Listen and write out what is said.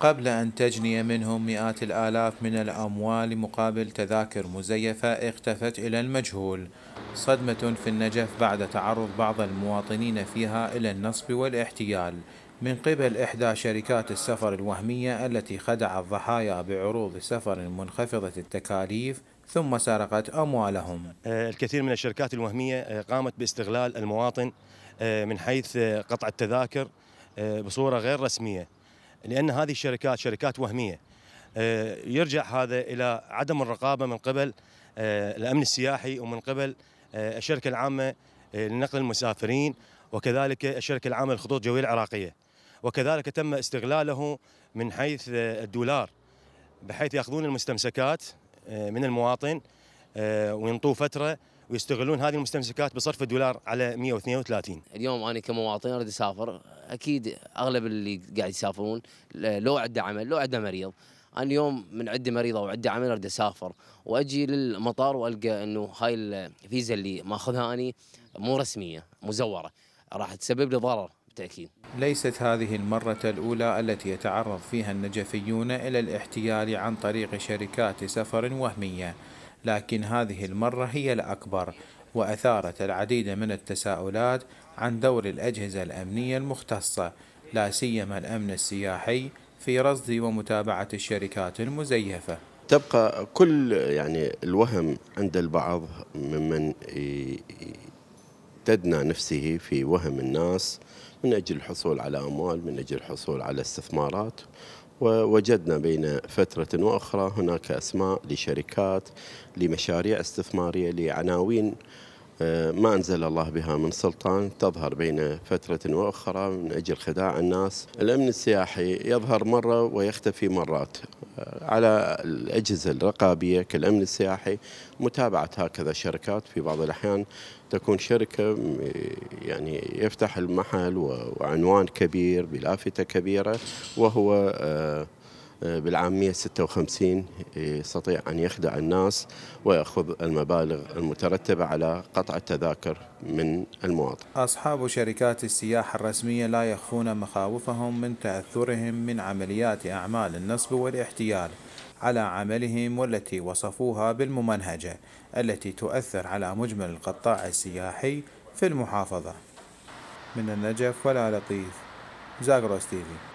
قبل أن تجني منهم مئات الآلاف من الأموال مقابل تذاكر مزيفة اختفت إلى المجهول صدمة في النجف بعد تعرض بعض المواطنين فيها إلى النصب والاحتيال من قبل إحدى شركات السفر الوهمية التي خدعت ضحايا بعروض سفر منخفضة التكاليف ثم سرقت أموالهم آه، الكثير من الشركات الوهمية آه، قامت باستغلال المواطن آه، من حيث قطع التذاكر بصورة غير رسمية لان هذه الشركات شركات وهميه آه، يرجع هذا الى عدم الرقابه من قبل آه، الامن السياحي ومن قبل آه، الشركه العامه لنقل المسافرين وكذلك الشركه العامه للخطوط الجويه العراقيه وكذلك تم استغلاله من حيث الدولار بحيث ياخذون المستمسكات من المواطن وينطوه فتره ويستغلون هذه المستمسكات بصرف الدولار على 132 اليوم انا كمواطن اريد اسافر اكيد اغلب اللي قاعد يسافرون لو عنده عمل لو عنده مريض انا اليوم من عندي مريض او عندي عمل اريد اسافر واجي للمطار والقى انه هاي الفيزا اللي ماخذها اني مو رسميه مزوره راح تسبب لي ضرر بالتاكيد. ليست هذه المره الاولى التي يتعرض فيها النجفيون الى الاحتيال عن طريق شركات سفر وهميه. لكن هذه المرة هي الأكبر وأثارت العديد من التساؤلات عن دور الأجهزة الأمنية المختصة لا سيما الأمن السياحي في رصد ومتابعة الشركات المزيفة تبقى كل يعني الوهم عند البعض ممن تدنى نفسه في وهم الناس من أجل الحصول على أموال من أجل الحصول على استثمارات ووجدنا بين فترة وأخرى هناك أسماء لشركات لمشاريع استثمارية لعناوين ما أنزل الله بها من سلطان تظهر بين فترة وأخرى من أجل خداع الناس الأمن السياحي يظهر مرة ويختفي مرات آه، على الأجهزة الرقابية كالأمن السياحي متابعة هكذا شركات في بعض الأحيان تكون شركة يعني يفتح المحل وعنوان كبير بلافتة كبيرة وهو آه، بالعام 156 إيه، يستطيع أن يخدع الناس ويأخذ المبالغ المترتبة على قطع التذاكر من المواطن أصحاب شركات السياحة الرسمية لا يخفون مخاوفهم من تأثرهم من عمليات أعمال النصب والاحتيال على عملهم والتي وصفوها بالممنهجة التي تؤثر على مجمل القطاع السياحي في المحافظة من النجف ولا لطيف زاغروس تيفي